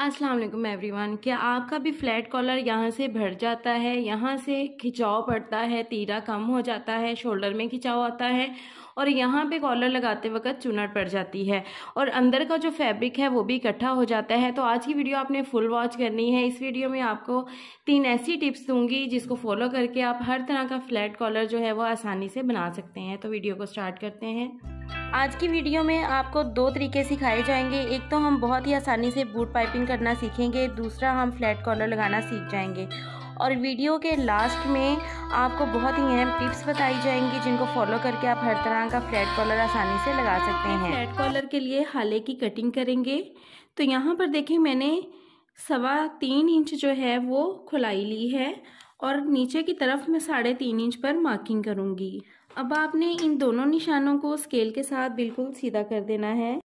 अस्सलाम वालेकुम एवरीवन क्या आपका भी फ्लैट कॉलर यहाँ से भर जाता है यहाँ से खिंचाव पड़ता है तीरा कम हो जाता है शोल्डर में खिंचाव आता है और यहाँ पे कॉलर लगाते वक्त चुनट पड़ जाती है और अंदर का जो फैब्रिक है वो भी इकट्ठा हो जाता है तो आज की वीडियो आपने फुल वॉच करनी है इस वीडियो में आपको तीन ऐसी टिप्स दूंगी जिसको फॉलो करके आप हर तरह का फ्लैट कॉलर जो है वो आसानी से बना सकते हैं तो वीडियो को स्टार्ट करते हैं आज की वीडियो में आपको दो तरीके सिखाए जाएंगे एक तो हम बहुत ही आसानी से बूट पाइपिंग करना सीखेंगे दूसरा हम फ्लैट कॉलर लगाना सीख जाएंगे और वीडियो के लास्ट में आपको बहुत ही अहम टिप्स बताई जाएंगी जिनको फॉलो करके आप हर तरह का फ्लैट कॉलर आसानी से लगा सकते हैं फ्लैट कॉलर के लिए हाले की कटिंग करेंगे तो यहाँ पर देखें मैंने सवा तीन इंच जो है वो खुलाई ली है और नीचे की तरफ मैं साढ़े तीन इंच पर मार्किंग करूँगी अब आपने इन दोनों निशानों को स्केल के साथ बिल्कुल सीधा कर देना है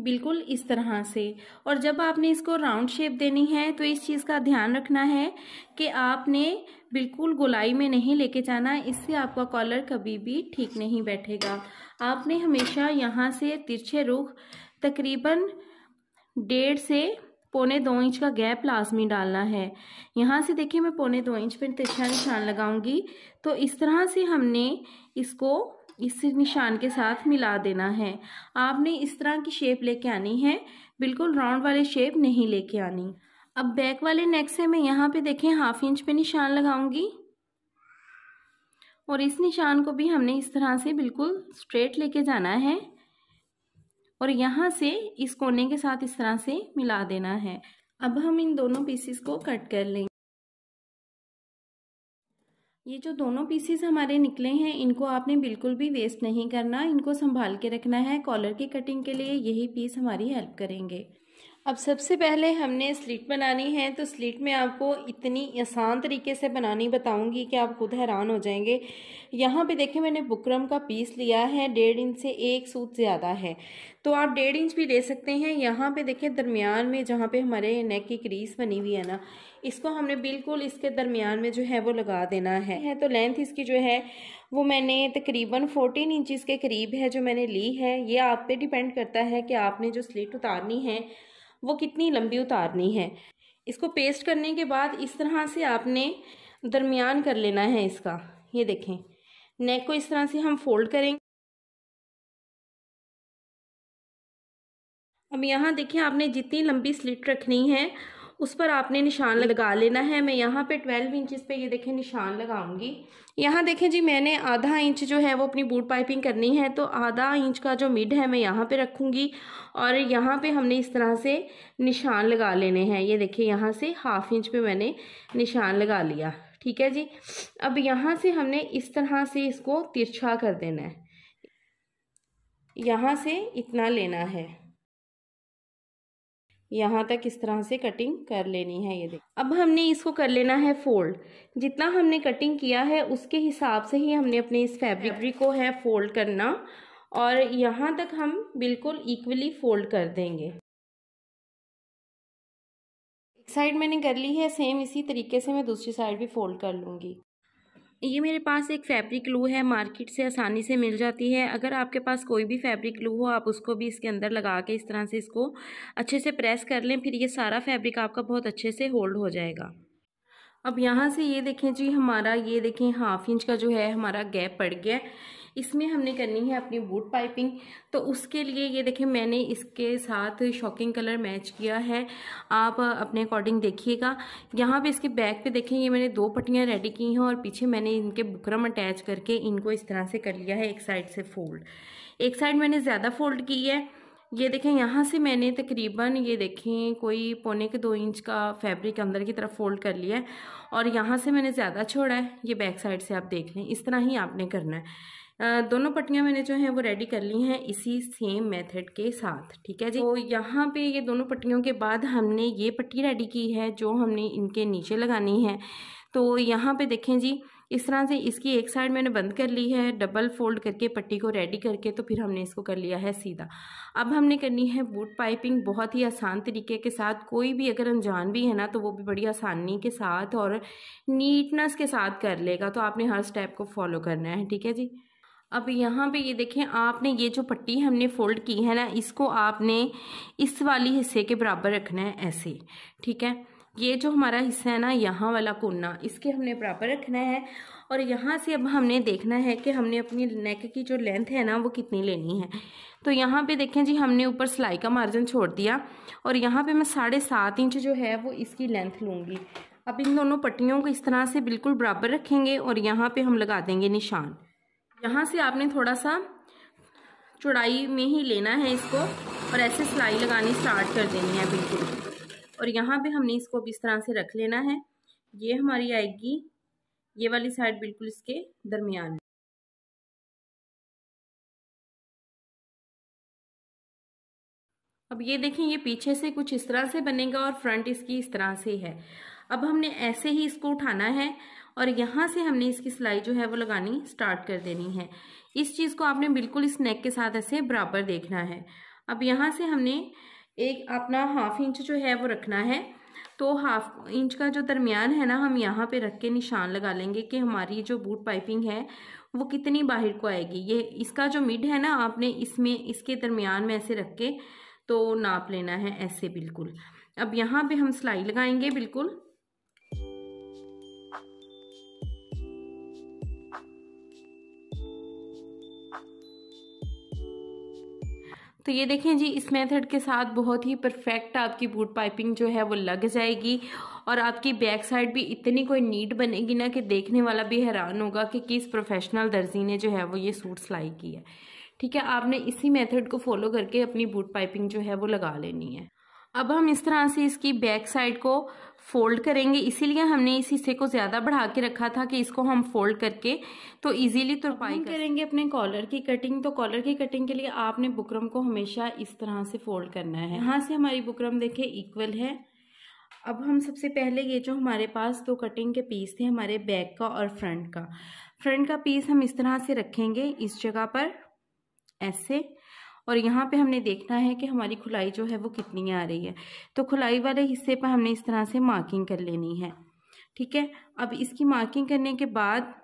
बिल्कुल इस तरह से और जब आपने इसको राउंड शेप देनी है तो इस चीज़ का ध्यान रखना है कि आपने बिल्कुल गोलाई में नहीं लेके जाना इससे आपका कॉलर कभी भी ठीक नहीं बैठेगा आपने हमेशा यहाँ से तिरछे रुख तकरीबन डेढ़ से पौने दो इंच का गैप लाजमी डालना है यहाँ से देखिए मैं पौने दो इंच पर तिरछा निशान लगाऊंगी तो इस तरह से हमने इसको इस निशान के साथ मिला देना है आपने इस तरह की शेप लेके आनी है बिल्कुल राउंड वाले शेप नहीं लेके आनी अब बैक वाले नेक से मैं यहाँ पे देखें हाफ इंच पे निशान लगाऊंगी और इस निशान को भी हमने इस तरह से बिल्कुल स्ट्रेट लेके जाना है और यहाँ से इस कोने के साथ इस तरह से मिला देना है अब हम इन दोनों पीसीस को कट कर लेंगे ये जो दोनों पीसेस हमारे निकले हैं इनको आपने बिल्कुल भी वेस्ट नहीं करना इनको संभाल के रखना है कॉलर की कटिंग के लिए यही पीस हमारी हेल्प करेंगे अब सबसे पहले हमने स्लीट बनानी है तो स्लीट में आपको इतनी आसान तरीके से बनानी बताऊंगी कि आप खुद हैरान हो जाएंगे यहाँ पे देखें मैंने बुकरम का पीस लिया है डेढ़ इंच से एक सूट ज़्यादा है तो आप डेढ़ इंच भी ले सकते हैं यहाँ पे देखें दरमियान में जहाँ पे हमारे नेक की क्रीस बनी हुई है ना इसको हमने बिल्कुल इसके दरमियान में जो है वो लगा देना है, तो लेंथ इसकी जो है वो मैंने तकरीबन फोर्टीन इंचज़ के करीब है जो मैंने ली है ये आप पे डिपेंड करता है कि आपने जो स्लीट उतारनी है वो कितनी लंबी उतारनी है इसको पेस्ट करने के बाद इस तरह से आपने दरमियान कर लेना है इसका ये देखें नेक को इस तरह से हम फोल्ड करेंगे अब यहाँ देखें आपने जितनी लंबी स्लिट रखनी है उस पर आपने निशान लगा लेना है मैं यहाँ पे ट्वेल्व इंचेस पे ये देखें निशान लगाऊंगी यहाँ देखें जी मैंने आधा इंच जो है वो अपनी बूट पाइपिंग करनी है तो आधा इंच का जो मिड है मैं यहाँ पे रखूँगी और यहाँ पे हमने इस तरह से निशान लगा लेने हैं ये देखें यहाँ से हाफ इंच पे मैंने निशान लगा लिया ठीक है जी अब यहाँ से हमने इस तरह से इसको तिरछा कर देना है यहाँ से इतना लेना है यहाँ तक इस तरह से कटिंग कर लेनी है ये देख अब हमने इसको कर लेना है फोल्ड जितना हमने कटिंग किया है उसके हिसाब से ही हमने अपने इस फैब्रिक को है फोल्ड करना और यहाँ तक हम बिल्कुल इक्वली फोल्ड कर देंगे एक साइड मैंने कर ली है सेम इसी तरीके से मैं दूसरी साइड भी फोल्ड कर लूँगी ये मेरे पास एक फैब्रिक ग्लू है मार्केट से आसानी से मिल जाती है अगर आपके पास कोई भी फैब्रिक ग्लू हो आप उसको भी इसके अंदर लगा के इस तरह से इसको अच्छे से प्रेस कर लें फिर ये सारा फैब्रिक आपका बहुत अच्छे से होल्ड हो जाएगा अब यहाँ से ये देखें जी हमारा ये देखें हाफ इंच का जो है हमारा गैप पड़ गया इसमें हमने करनी है अपनी बूट पाइपिंग तो उसके लिए ये देखें मैंने इसके साथ शॉकिंग कलर मैच किया है आप अपने अकॉर्डिंग देखिएगा यहाँ पे इसके बैक पे देखें ये मैंने दो पट्टियाँ रेडी की हैं और पीछे मैंने इनके बुकरम अटैच करके इनको इस तरह से कर लिया है एक साइड से फोल्ड एक साइड मैंने ज़्यादा फोल्ड की है ये देखें यहाँ से मैंने तकरीबन ये देखें कोई पौने के दो इंच का फैब्रिक अंदर की तरफ फोल्ड कर लिया है और यहाँ से मैंने ज़्यादा छोड़ा है ये बैक साइड से आप देख लें इस तरह ही आपने करना है दोनों पट्टियाँ मैंने जो है वो रेडी कर ली हैं इसी सेम मेथड के साथ ठीक है जी तो यहाँ पे ये दोनों पट्टियों के बाद हमने ये पट्टी रेडी की है जो हमने इनके नीचे लगानी है तो यहाँ पे देखें जी इस तरह से इसकी एक साइड मैंने बंद कर ली है डबल फोल्ड करके पट्टी को रेडी करके तो फिर हमने इसको कर लिया है सीधा अब हमने करनी है बूट पाइपिंग बहुत ही आसान तरीके के साथ कोई भी अगर अनजान भी है ना तो वो भी बड़ी आसानी के साथ और नीटनेस के साथ कर लेगा तो आपने हर स्टेप को फॉलो करना है ठीक है जी अब यहाँ पे ये देखें आपने ये जो पट्टी हमने फोल्ड की है ना इसको आपने इस वाली हिस्से के बराबर रखना है ऐसे ठीक है ये जो हमारा हिस्सा है ना यहाँ वाला कोना इसके हमने बराबर रखना है और यहाँ से अब हमने देखना है कि हमने अपनी नेक की जो लेंथ है ना वो कितनी लेनी है तो यहाँ पे देखें जी हमने ऊपर सिलाई का मार्जिन छोड़ दिया और यहाँ पे मैं साढ़े सात इंच जो है वो इसकी लेंथ लूँगी अब इन दोनों पट्टियों को इस तरह से बिल्कुल बराबर रखेंगे और यहाँ पर हम लगा देंगे निशान यहाँ से आपने थोड़ा सा चौड़ाई में ही लेना है इसको और ऐसे सिलाई लगानी स्टार्ट कर देनी है बिल्कुल और यहाँ पे हमने इसको भी इस तरह से रख लेना है ये हमारी आएगी ये वाली साइड बिल्कुल इसके दरमियान अब ये देखें ये पीछे से कुछ इस तरह से बनेगा और फ्रंट इसकी इस तरह से है अब हमने ऐसे ही इसको उठाना है और यहाँ से हमने इसकी सिलाई जो है वो लगानी स्टार्ट कर देनी है इस चीज़ को आपने बिल्कुल इस नेक के साथ ऐसे बराबर देखना है अब यहाँ से हमने एक अपना हाफ इंच जो है वो रखना है तो हाफ इंच का जो दरमियान है ना हम यहाँ पे रख के निशान लगा लेंगे कि हमारी जो बूट पाइपिंग है वो कितनी बाहर को आएगी ये इसका जो मिड है ना आपने इसमें इसके दरमियान में ऐसे रख के तो नाप लेना है ऐसे बिल्कुल अब यहाँ पे हम सिलाई लगाएंगे बिल्कुल तो ये देखें जी इस मेथड के साथ बहुत ही परफेक्ट आपकी बूट पाइपिंग जो है वो लग जाएगी और आपकी बैक साइड भी इतनी कोई नीट बनेगी ना कि देखने वाला भी हैरान होगा कि किस प्रोफेशनल दर्जी ने जो है वो ये सूट सिलाई की है ठीक है आपने इसी मेथड को फॉलो करके अपनी बूट पाइपिंग जो है वो लगा लेनी है अब हम इस तरह से इसकी बैक साइड को फोल्ड करेंगे इसीलिए हमने इस हिस्से को ज़्यादा बढ़ा के रखा था कि इसको हम फोल्ड करके तो इजीली तुरपाई कर... करेंगे अपने कॉलर की कटिंग तो कॉलर की कटिंग के लिए आपने बुकरम को हमेशा इस तरह से फोल्ड करना है यहाँ से हमारी बुकरम देखे इक्वल है अब हम सबसे पहले ये जो हमारे पास दो कटिंग के पीस थे हमारे बैक का और फ्रंट का फ्रंट का पीस हम इस तरह से रखेंगे इस जगह पर ऐसे और यहाँ पे हमने देखना है कि हमारी खुलाई जो है वो कितनी आ रही है तो खुलाई वाले हिस्से पर हमने इस तरह से मार्किंग कर लेनी है ठीक है अब इसकी मार्किंग करने के बाद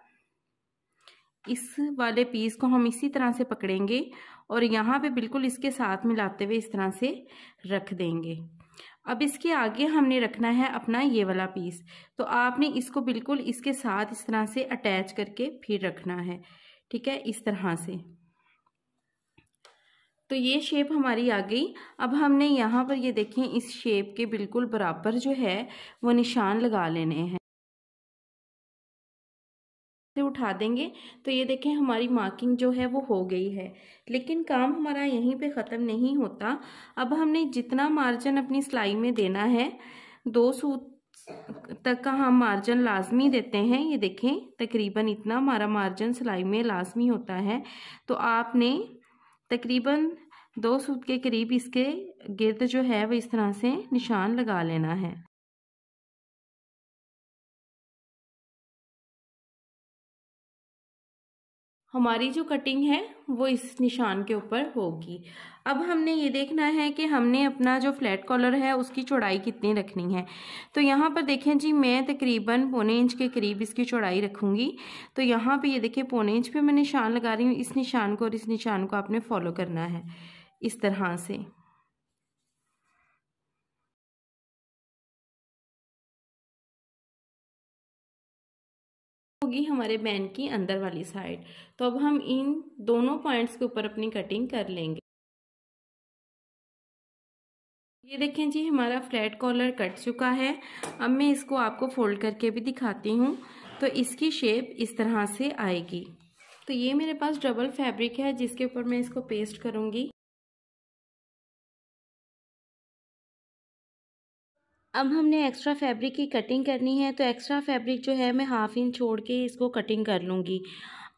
इस वाले पीस को हम इसी तरह से पकड़ेंगे और यहाँ पे बिल्कुल इसके साथ मिलाते हुए इस तरह से रख देंगे अब इसके आगे हमने रखना है अपना ये वाला पीस तो आपने इसको बिल्कुल इसके साथ इस तरह से अटैच करके फिर रखना है ठीक है इस तरह से तो ये शेप हमारी आ गई अब हमने यहाँ पर ये देखें इस शेप के बिल्कुल बराबर जो है वो निशान लगा लेने हैं से उठा देंगे तो ये देखें हमारी मार्किंग जो है वो हो गई है लेकिन काम हमारा यहीं पे ख़त्म नहीं होता अब हमने जितना मार्जिन अपनी सिलाई में देना है दो सूत तक का हम मार्जिन लाजमी देते हैं ये देखें तकरीबन इतना हमारा मार्जिन सिलाई में लाजमी होता है तो आपने तकरीबन दो सूत के करीब इसके गिर्द जो है वह इस तरह से निशान लगा लेना है हमारी जो कटिंग है वो इस निशान के ऊपर होगी अब हमने ये देखना है कि हमने अपना जो फ्लैट कॉलर है उसकी चौड़ाई कितनी रखनी है तो यहाँ पर देखें जी मैं तकरीबन पौने इंच के करीब इसकी चौड़ाई रखूँगी तो यहाँ पे ये देखें पौने इंच पे मैं निशान लगा रही हूँ इस निशान को और इस निशान को आपने फॉलो करना है इस तरह से होगी हमारे बैन की अंदर वाली साइड तो अब हम इन दोनों पॉइंट्स के ऊपर अपनी कटिंग कर लेंगे ये देखें जी हमारा फ्लैट कॉलर कट चुका है अब मैं इसको आपको फोल्ड करके भी दिखाती हूँ तो इसकी शेप इस तरह से आएगी तो ये मेरे पास डबल फैब्रिक है जिसके ऊपर मैं इसको पेस्ट करूँगी अब हमने एक्स्ट्रा फैब्रिक की कटिंग करनी है तो एक्स्ट्रा फैब्रिक जो है मैं हाफ़ इंच छोड़ के इसको कटिंग कर लूँगी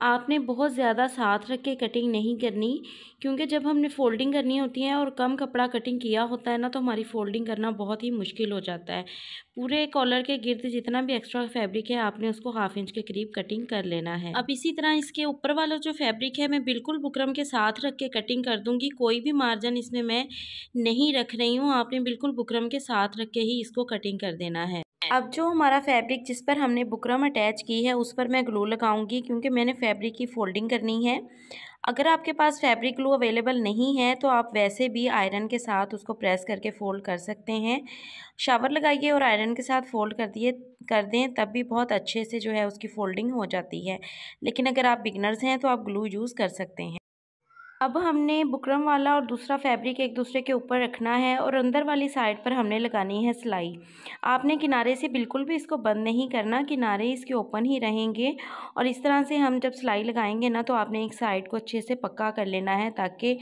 आपने बहुत ज़्यादा साथ रख के कटिंग नहीं करनी क्योंकि जब हमने फ़ोल्डिंग करनी होती है और कम कपड़ा कटिंग किया होता है ना तो हमारी फ़ोल्डिंग करना बहुत ही मुश्किल हो जाता है पूरे कॉलर के गिर्द जितना भी एक्स्ट्रा फैब्रिक है आपने उसको हाफ इंच के करीब कटिंग कर लेना है अब इसी तरह इसके ऊपर वाला जो फैब्रिक है मैं बिल्कुल बुकरम के साथ रख के कटिंग कर दूँगी कोई भी मार्जन इसमें मैं नहीं रख रही हूँ आपने बिल्कुल बुकरम के साथ रख के ही इसको कटिंग कर देना है अब जो हमारा फैब्रिक जिस पर हमने बुकरम अटैच की है उस पर मैं ग्लू लगाऊंगी क्योंकि मैंने फैब्रिक की फोल्डिंग करनी है अगर आपके पास फैब्रिक ग्लू अवेलेबल नहीं है तो आप वैसे भी आयरन के साथ उसको प्रेस करके फ़ोल्ड कर सकते हैं शावर लगाइए और आयरन के साथ फ़ोल्ड कर दिए कर दें तब भी बहुत अच्छे से जो है उसकी फ़ोल्डिंग हो जाती है लेकिन अगर आप बिगनर्स हैं तो आप ग्लू यूज़ कर सकते हैं अब हमने बुकरम वाला और दूसरा फैब्रिक एक दूसरे के ऊपर रखना है और अंदर वाली साइड पर हमने लगानी है सिलाई आपने किनारे से बिल्कुल भी इसको बंद नहीं करना किनारे इसके ओपन ही रहेंगे और इस तरह से हम जब सिलाई लगाएंगे ना तो आपने एक साइड को अच्छे से पक्का कर लेना है ताकि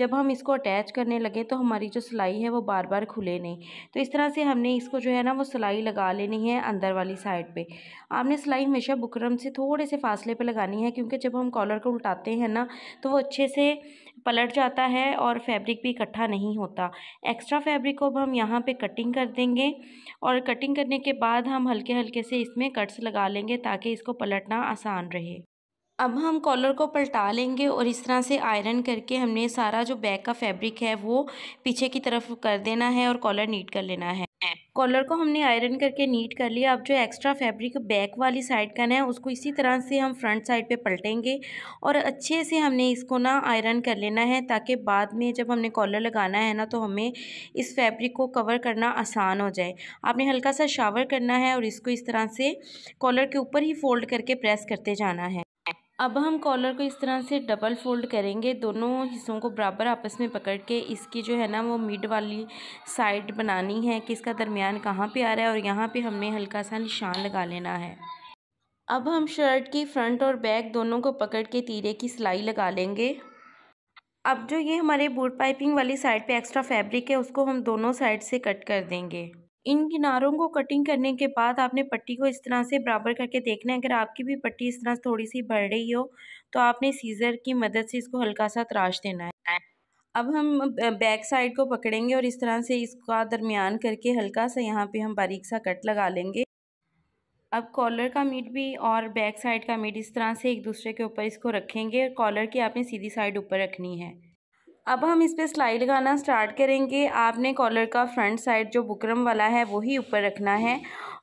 जब हम इसको अटैच करने लगे तो हमारी जो सिलाई है वो बार बार खुले नहीं तो इस तरह से हमने इसको जो है ना वो सिलाई लगा लेनी है अंदर वाली साइड पर आपने सिलाई हमेशा बुकरम से थोड़े से फासले पर लगानी है क्योंकि जब हम कॉलर को उल्टाते हैं ना तो वो अच्छे से पलट जाता है और फैब्रिक भी इकट्ठा नहीं होता एक्स्ट्रा फैब्रिक को अब हम यहाँ पे कटिंग कर देंगे और कटिंग करने के बाद हम हल्के हल्के से इसमें कट्स लगा लेंगे ताकि इसको पलटना आसान रहे अब हम कॉलर को पलटा लेंगे और इस तरह से आयरन करके हमने सारा जो बैक का फैब्रिक है वो पीछे की तरफ कर देना है और कॉलर नीट कर लेना है कॉलर को हमने आयरन करके नीट कर लिया अब जो एक्स्ट्रा फैब्रिक बैक वाली साइड का ना है उसको इसी तरह से हम फ्रंट साइड पे पलटेंगे और अच्छे से हमने इसको ना आयरन कर लेना है ताकि बाद में जब हमने कॉलर लगाना है ना तो हमें इस फैब्रिक को कवर करना आसान हो जाए आपने हल्का सा शावर करना है और इसको इस तरह से कॉलर के ऊपर ही फोल्ड करके प्रेस करते जाना है अब हम कॉलर को इस तरह से डबल फोल्ड करेंगे दोनों हिस्सों को बराबर आपस में पकड़ के इसकी जो है ना वो मिड वाली साइड बनानी है कि इसका दरमियान कहाँ पे आ रहा है और यहाँ पे हमने हल्का सा निशान लगा लेना है अब हम शर्ट की फ्रंट और बैक दोनों को पकड़ के तीरे की सिलाई लगा लेंगे अब जो ये हमारे बूट पाइपिंग वाली साइड पर एक्स्ट्रा फैब्रिक है उसको हम दोनों साइड से कट कर देंगे इन किनारों को कटिंग करने के बाद आपने पट्टी को इस तरह से बराबर करके देखना है अगर आपकी भी पट्टी इस तरह से थोड़ी सी बढ़ रही हो तो आपने सीज़र की मदद से इसको हल्का सा तराश देना है अब हम बैक साइड को पकड़ेंगे और इस तरह से इसका दरमियान करके हल्का सा यहाँ पे हम बारीक सा कट लगा लेंगे अब कॉलर का मीट भी और बैक साइड का मीट इस तरह से एक दूसरे के ऊपर इसको रखेंगे कॉलर की आपने सीधी साइड ऊपर रखनी है अब हम इस पर स्लाइड लगाना स्टार्ट करेंगे आपने कॉलर का फ्रंट साइड जो बुकरम वाला है वही ऊपर रखना है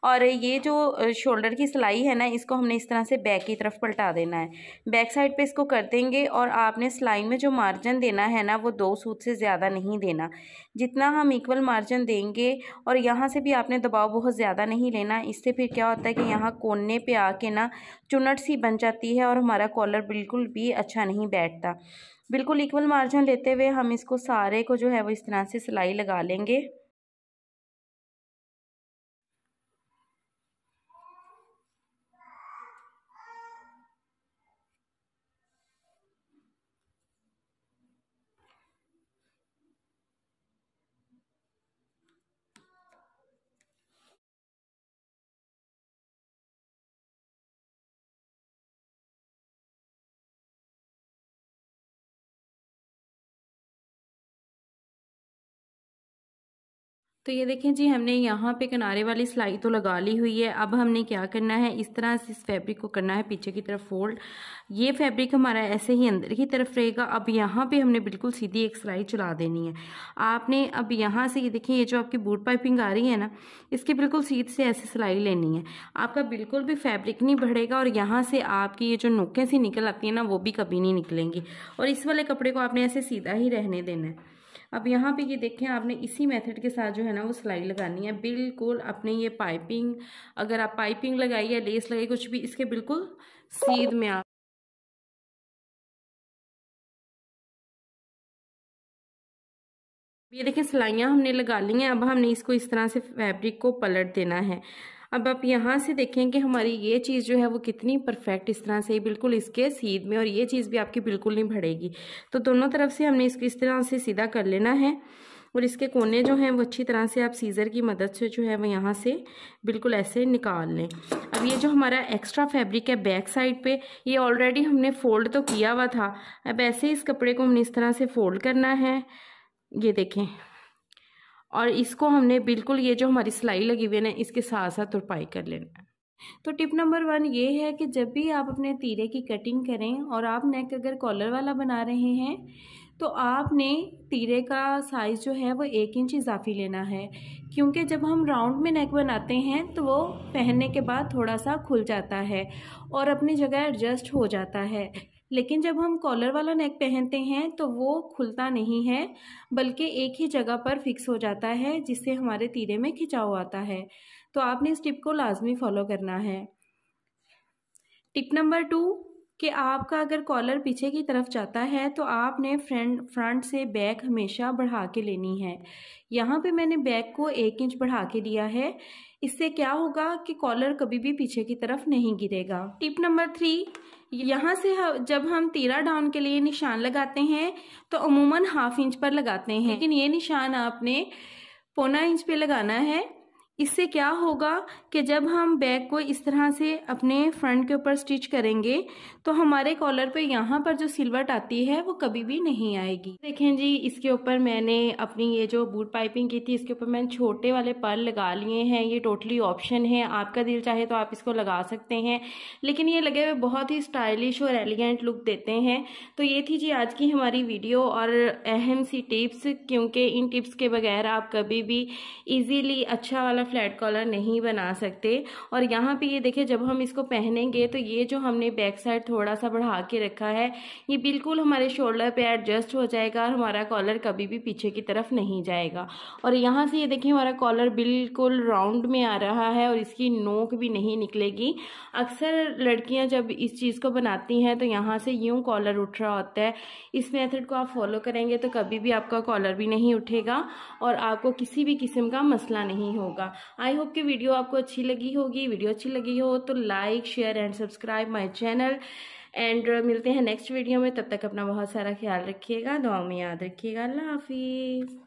और ये जो शोल्डर की सिलाई है ना इसको हमने इस तरह से बैक की तरफ पलटा देना है बैक साइड पे इसको कर देंगे और आपने सिलाई में जो मार्जिन देना है ना वो दो सूत से ज़्यादा नहीं देना जितना हम इक्वल मार्जिन देंगे और यहाँ से भी आपने दबाव बहुत ज़्यादा नहीं लेना इससे फिर क्या होता है कि यहाँ कोने पर आके ना चुनट सी बन जाती है और हमारा कॉलर बिल्कुल भी अच्छा नहीं बैठता बिल्कुल इक्वल मार्जिन लेते हुए हम इसको सारे को जो है वो इस तरह से सिलाई लगा लेंगे तो ये देखें जी हमने यहाँ पे किनारे वाली सिलाई तो लगा ली हुई है अब हमने क्या करना है इस तरह से इस फैब्रिक को करना है पीछे की तरफ फोल्ड ये फैब्रिक हमारा ऐसे ही अंदर की तरफ रहेगा अब यहाँ पे हमने बिल्कुल सीधी एक सिलाई चला देनी है आपने अब यहाँ से ये देखें ये जो आपकी बूट पाइपिंग आ रही है ना इसके बिल्कुल सीध से ऐसे सिलाई लेनी है आपका बिल्कुल भी फैब्रिक नहीं बढ़ेगा और यहाँ से आपकी ये जो नोकें सी निकल आती हैं ना वो भी कभी नहीं निकलेंगी और इस वाले कपड़े को आपने ऐसे सीधा ही रहने देना है अब यहाँ पे ये देखें आपने इसी मेथड के साथ जो है ना वो सिलाई लगानी है बिल्कुल अपने ये पाइपिंग अगर आप पाइपिंग लगाई या लेस लगाई कुछ भी इसके बिल्कुल सीध में आप ये देखें सिलाइयाँ हमने लगा ली हैं अब हमने इसको इस तरह से फैब्रिक को पलट देना है अब आप यहाँ से देखें कि हमारी ये चीज़ जो है वो कितनी परफेक्ट इस तरह से बिल्कुल इसके सीध में और ये चीज़ भी आपकी बिल्कुल नहीं बढ़ेगी तो दोनों तरफ से हमने इसको इस तरह से सीधा कर लेना है और इसके कोने जो हैं वो अच्छी तरह से आप सीज़र की मदद से जो है वो यहाँ से बिल्कुल ऐसे निकाल लें अब ये जो हमारा एक्स्ट्रा फैब्रिक है बैक साइड पे ये ऑलरेडी हमने फ़ोल्ड तो किया हुआ था अब ऐसे इस कपड़े को हमने इस तरह से फ़ोल्ड करना है ये देखें और इसको हमने बिल्कुल ये जो हमारी सिलाई लगी हुई है ना इसके साथ साथ तुरपाई कर लेना है तो टिप नंबर वन ये है कि जब भी आप अपने तीरे की कटिंग करें और आप नेक अगर कॉलर वाला बना रहे हैं तो आपने तीरे का साइज़ जो है वो एक इंच इजाफी लेना है क्योंकि जब हम राउंड में नेक बनाते हैं तो वो पहनने के बाद थोड़ा सा खुल जाता है और अपनी जगह एडजस्ट हो जाता है लेकिन जब हम कॉलर वाला नेक पहनते हैं तो वो खुलता नहीं है बल्कि एक ही जगह पर फिक्स हो जाता है जिससे हमारे तीरे में खिंचाव आता है तो आपने इस टिप को लाजमी फॉलो करना है टिप नंबर टू कि आपका अगर कॉलर पीछे की तरफ जाता है तो आपने फ्रंट फ्रंट से बैक हमेशा बढ़ा के लेनी है यहाँ पे मैंने बैक को एक इंच बढ़ा के लिया है इससे क्या होगा कि कॉलर कभी भी पीछे की तरफ नहीं गिरेगा टिप नंबर थ्री यहाँ से जब हम तीरा डाउन के लिए निशान लगाते हैं तो अमूमन हाफ इंच पर लगाते हैं लेकिन ये निशान आपने पौना इंच पे लगाना है इससे क्या होगा कि जब हम बैग को इस तरह से अपने फ्रंट के ऊपर स्टिच करेंगे तो हमारे कॉलर पे यहाँ पर जो सिलवट आती है वो कभी भी नहीं आएगी देखें जी इसके ऊपर मैंने अपनी ये जो बूट पाइपिंग की थी इसके ऊपर मैंने छोटे वाले पर्ल लगा लिए हैं ये टोटली ऑप्शन है आपका दिल चाहे तो आप इसको लगा सकते हैं लेकिन ये लगे हुए बहुत ही स्टाइलिश और एलिगेंट लुक देते हैं तो ये थी जी आज की हमारी वीडियो और अहम सी टिप्स क्योंकि इन टिप्स के बगैर आप कभी भी ईजीली अच्छा वाला फ्लैट कॉलर नहीं बना सकते और यहाँ पे ये देखिए जब हम इसको पहनेंगे तो ये जो हमने बैक साइड थोड़ा सा बढ़ा के रखा है ये बिल्कुल हमारे शोल्डर पे एडजस्ट हो जाएगा और हमारा कॉलर कभी भी पीछे की तरफ नहीं जाएगा और यहाँ से ये देखिए हमारा कॉलर बिल्कुल राउंड में आ रहा है और इसकी नोक भी नहीं निकलेगी अक्सर लड़कियाँ जब इस चीज़ को बनाती हैं तो यहाँ से यूँ कॉलर उठ रहा होता है इस मेथड को आप फॉलो करेंगे तो कभी भी आपका कॉलर भी नहीं उठेगा और आपको किसी भी किस्म का मसला नहीं होगा आई होप कि वीडियो आपको अच्छी लगी होगी वीडियो अच्छी लगी हो तो like share and subscribe my channel and मिलते हैं नेक्स्ट वीडियो में तब तक अपना बहुत सारा ख्याल रखिएगा दुआ में याद रखिएगा अल्लाह हाफिज़